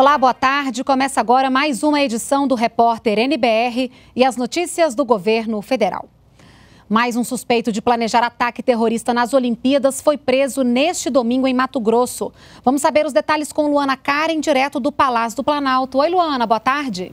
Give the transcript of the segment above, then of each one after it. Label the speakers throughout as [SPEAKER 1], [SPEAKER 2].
[SPEAKER 1] Olá, boa tarde. Começa agora mais uma edição do Repórter NBR e as notícias do governo federal. Mais um suspeito de planejar ataque terrorista nas Olimpíadas foi preso neste domingo em Mato Grosso. Vamos saber os detalhes com Luana Karen, direto do Palácio do Planalto. Oi, Luana, boa tarde.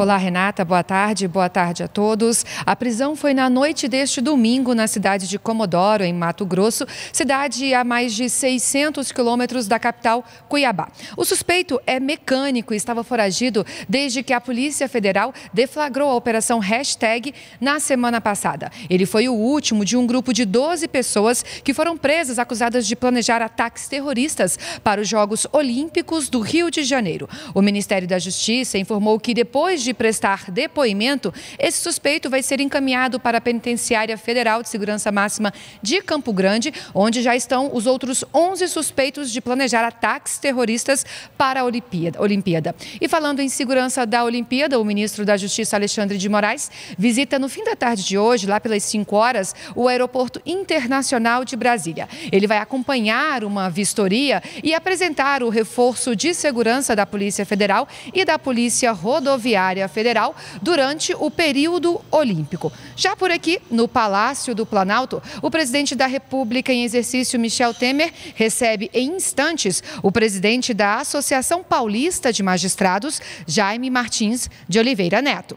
[SPEAKER 2] Olá, Renata. Boa tarde. Boa tarde a todos. A prisão foi na noite deste domingo na cidade de Comodoro, em Mato Grosso, cidade a mais de 600 quilômetros da capital, Cuiabá. O suspeito é mecânico e estava foragido desde que a Polícia Federal deflagrou a operação Hashtag na semana passada. Ele foi o último de um grupo de 12 pessoas que foram presas acusadas de planejar ataques terroristas para os Jogos Olímpicos do Rio de Janeiro. O Ministério da Justiça informou que depois de de prestar depoimento, esse suspeito vai ser encaminhado para a Penitenciária Federal de Segurança Máxima de Campo Grande, onde já estão os outros 11 suspeitos de planejar ataques terroristas para a Olimpíada. E falando em segurança da Olimpíada, o ministro da Justiça, Alexandre de Moraes, visita no fim da tarde de hoje, lá pelas 5 horas, o Aeroporto Internacional de Brasília. Ele vai acompanhar uma vistoria e apresentar o reforço de segurança da Polícia Federal e da Polícia Rodoviária área federal durante o período olímpico. Já por aqui, no Palácio do Planalto, o presidente da República em exercício, Michel Temer, recebe em instantes o presidente da Associação Paulista de Magistrados, Jaime Martins de Oliveira Neto.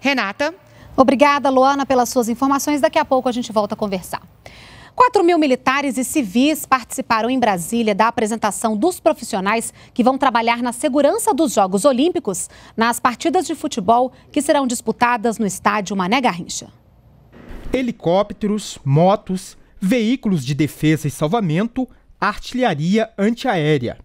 [SPEAKER 2] Renata. Obrigada, Luana, pelas suas informações. Daqui a pouco a gente volta a
[SPEAKER 1] conversar. 4 mil militares e civis participaram em Brasília da apresentação dos profissionais que vão trabalhar na segurança dos Jogos Olímpicos nas partidas de futebol que serão disputadas no estádio Mané Garrincha.
[SPEAKER 3] Helicópteros, motos, veículos de defesa e salvamento, artilharia antiaérea.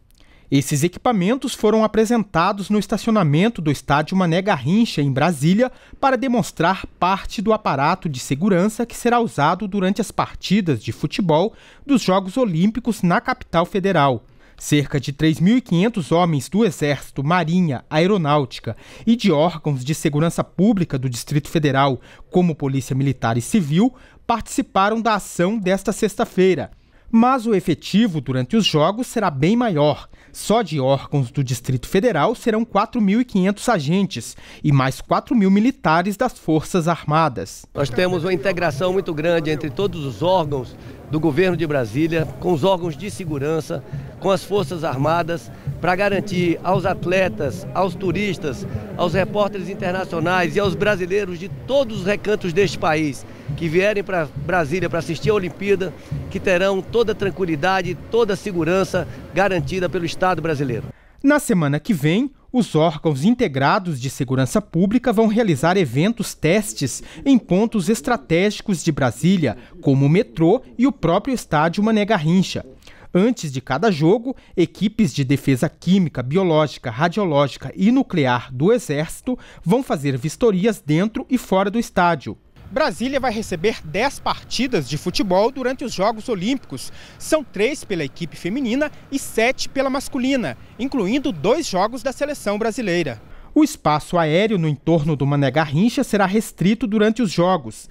[SPEAKER 3] Esses equipamentos foram apresentados no estacionamento do estádio Mané Garrincha, em Brasília, para demonstrar parte do aparato de segurança que será usado durante as partidas de futebol dos Jogos Olímpicos na capital federal. Cerca de 3.500 homens do Exército, Marinha, Aeronáutica e de órgãos de segurança pública do Distrito Federal, como Polícia Militar e Civil, participaram da ação desta sexta-feira. Mas o efetivo durante os Jogos será bem maior. Só de órgãos do Distrito Federal serão 4.500 agentes e mais 4.000 militares das Forças Armadas. Nós temos
[SPEAKER 4] uma integração muito grande entre todos os órgãos do governo de Brasília, com os órgãos de segurança, com as Forças Armadas, para garantir aos atletas, aos turistas, aos repórteres internacionais e aos brasileiros de todos os recantos deste país que vierem para Brasília para assistir a Olimpíada, que terão toda a tranquilidade, toda a segurança garantida
[SPEAKER 3] pelo Estado brasileiro. Na semana que vem, os órgãos integrados de segurança pública vão realizar eventos testes em pontos estratégicos de Brasília, como o metrô e o próprio estádio Mané Garrincha. Antes de cada jogo, equipes de defesa química, biológica, radiológica e nuclear do Exército vão fazer vistorias dentro e fora do estádio. Brasília vai receber 10 partidas de futebol durante os Jogos Olímpicos. São três pela equipe feminina e sete pela masculina, incluindo dois jogos da seleção brasileira. O espaço aéreo no entorno do Mané Garrincha será restrito durante os Jogos.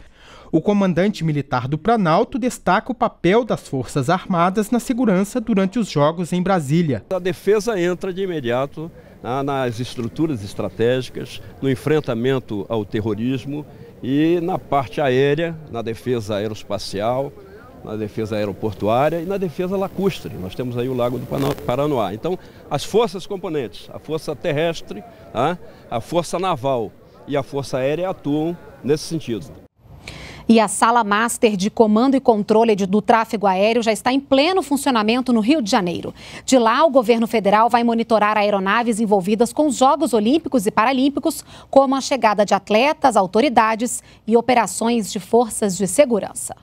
[SPEAKER 3] O comandante militar do Planalto destaca o papel das Forças Armadas na segurança durante os Jogos em Brasília.
[SPEAKER 4] A defesa entra de imediato ah, nas estruturas estratégicas, no enfrentamento ao terrorismo e na parte aérea, na defesa aeroespacial, na defesa aeroportuária e na defesa lacustre. Nós temos aí o Lago do Paranoá. Então, as forças componentes, a força terrestre, tá? a força naval e a força aérea atuam nesse sentido.
[SPEAKER 1] E a sala master de comando e controle do tráfego aéreo já está em pleno funcionamento no Rio de Janeiro. De lá, o governo federal vai monitorar aeronaves envolvidas com os Jogos Olímpicos e Paralímpicos, como a chegada de atletas, autoridades e operações de forças de segurança.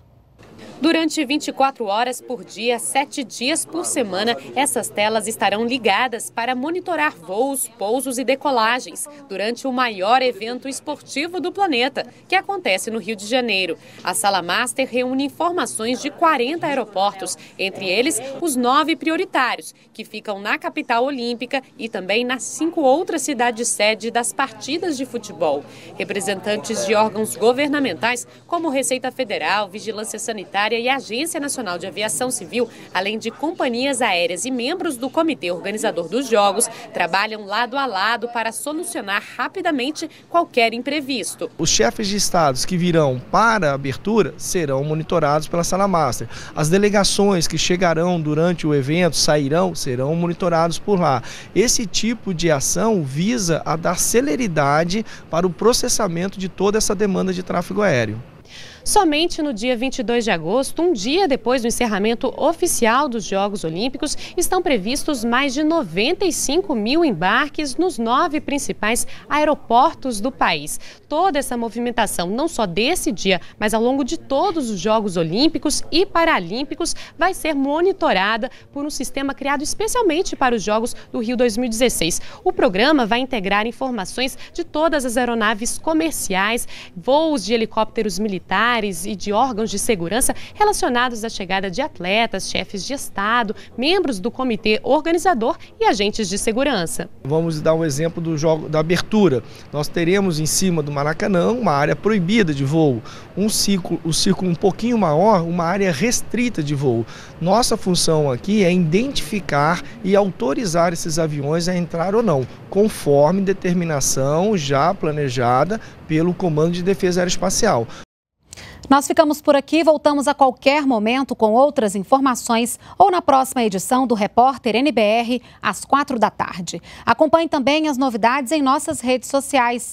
[SPEAKER 5] Durante 24 horas por dia, sete dias por semana, essas telas estarão ligadas para monitorar voos, pousos e decolagens durante o maior evento esportivo do planeta, que acontece no Rio de Janeiro. A Sala Master reúne informações de 40 aeroportos, entre eles os nove prioritários, que ficam na capital olímpica e também nas cinco outras cidades sede das partidas de futebol. Representantes de órgãos governamentais, como Receita Federal, Vigilância Sanitária, e a Agência Nacional de Aviação Civil, além de companhias aéreas e membros do comitê organizador dos Jogos, trabalham lado a lado para solucionar rapidamente qualquer imprevisto.
[SPEAKER 4] Os chefes de estados que virão para a abertura serão monitorados pela Sala Master. As delegações que chegarão durante o evento, sairão, serão monitorados por lá. Esse tipo de ação visa a dar celeridade para o processamento de toda essa demanda de tráfego aéreo
[SPEAKER 5] somente no dia 22 de agosto, um dia depois do encerramento oficial dos Jogos Olímpicos, estão previstos mais de 95 mil embarques nos nove principais aeroportos do país. Toda essa movimentação, não só desse dia, mas ao longo de todos os Jogos Olímpicos e Paralímpicos, vai ser monitorada por um sistema criado especialmente para os Jogos do Rio 2016. O programa vai integrar informações de todas as aeronaves comerciais, voos de helicópteros militares, militares e de órgãos de segurança relacionados à chegada de atletas, chefes de Estado, membros do comitê organizador e agentes de segurança.
[SPEAKER 4] Vamos dar um exemplo do jogo da abertura. Nós teremos em cima do Maracanã uma área proibida de voo, um círculo, o um círculo um pouquinho maior, uma área restrita de voo. Nossa função aqui é identificar e autorizar esses aviões a entrar ou não, conforme determinação já planejada pelo Comando de Defesa Aeroespacial.
[SPEAKER 1] Nós ficamos por aqui, voltamos a qualquer momento com outras informações ou na próxima edição do Repórter NBR, às quatro da tarde. Acompanhe também as novidades em nossas redes sociais.